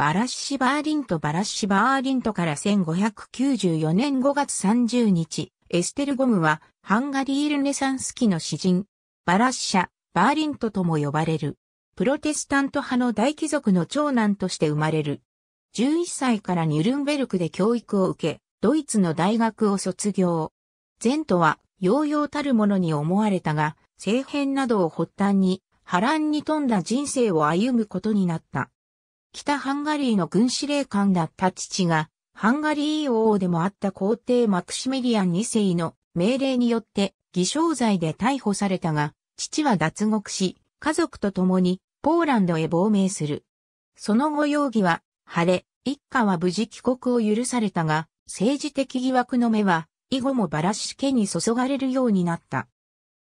バラッシバーリントバラッシバーリントから1594年5月30日、エステルゴムはハンガリールネサンス期の詩人、バラッシャ、バーリントとも呼ばれる、プロテスタント派の大貴族の長男として生まれる。11歳からニュルンベルクで教育を受け、ドイツの大学を卒業。前途は、洋々たるものに思われたが、政変などを発端に、波乱に富んだ人生を歩むことになった。北ハンガリーの軍司令官だった父が、ハンガリー王でもあった皇帝マクシミリアン2世の命令によって偽証罪で逮捕されたが、父は脱獄し、家族と共にポーランドへ亡命する。その後容疑は晴れ、一家は無事帰国を許されたが、政治的疑惑の目は、以後もバラシ家に注がれるようになった。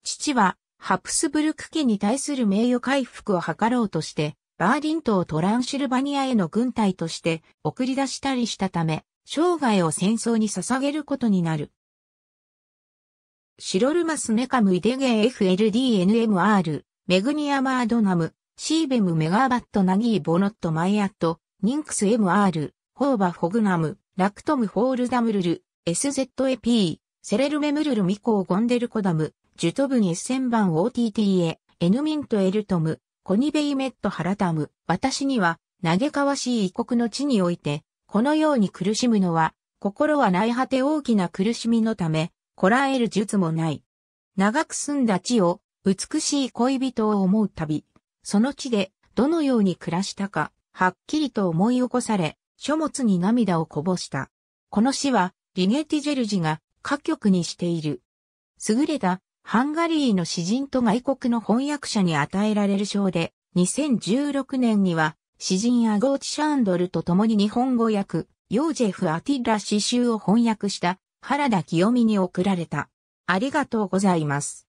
父は、ハプスブルク家に対する名誉回復を図ろうとして、バーディン島トランシルバニアへの軍隊として送り出したりしたため、生涯を戦争に捧げることになる。シロルマスメカムイデゲー FLDNMR、メグニアマードナム、シーベムメガーバットナギーボノットマイアット、ニンクス MR、ホーバホグナム、ラクトムホールダムルル、SZAP、セレルメムルルミコーゴンデルコダム、ジュトブン1000番 OTTA、エヌミントエルトム、コニベイメットハラタム、私には、嘆かわしい異国の地において、このように苦しむのは、心はない果て大きな苦しみのため、こらえる術もない。長く住んだ地を、美しい恋人を思う旅、その地で、どのように暮らしたか、はっきりと思い起こされ、書物に涙をこぼした。この詩は、リゲティジェルジが、歌曲にしている。優れたハンガリーの詩人と外国の翻訳者に与えられる賞で、2016年には、詩人アゴーチ・シャンドルと共に日本語訳、ヨージェフ・アティラ詩集を翻訳した原田清美に贈られた。ありがとうございます。